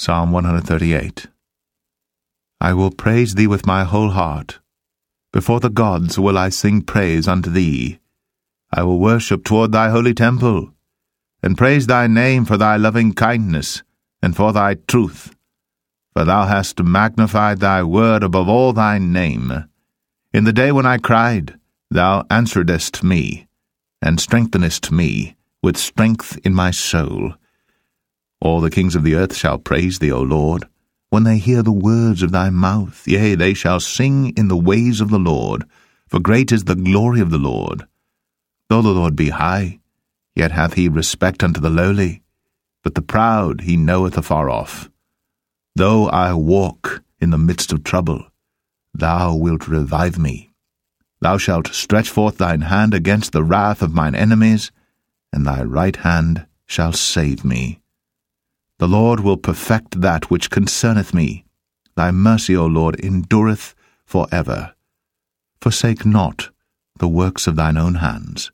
Psalm 138. I will praise thee with my whole heart. Before the gods will I sing praise unto thee. I will worship toward thy holy temple, and praise thy name for thy loving kindness, and for thy truth. For thou hast magnified thy word above all thy name. In the day when I cried, thou answeredest me, and strengthenest me with strength in my soul. All the kings of the earth shall praise thee, O Lord, when they hear the words of thy mouth. Yea, they shall sing in the ways of the Lord, for great is the glory of the Lord. Though the Lord be high, yet hath he respect unto the lowly, but the proud he knoweth afar off. Though I walk in the midst of trouble, thou wilt revive me. Thou shalt stretch forth thine hand against the wrath of mine enemies, and thy right hand shall save me. The Lord will perfect that which concerneth me. Thy mercy, O Lord, endureth for ever. Forsake not the works of thine own hands.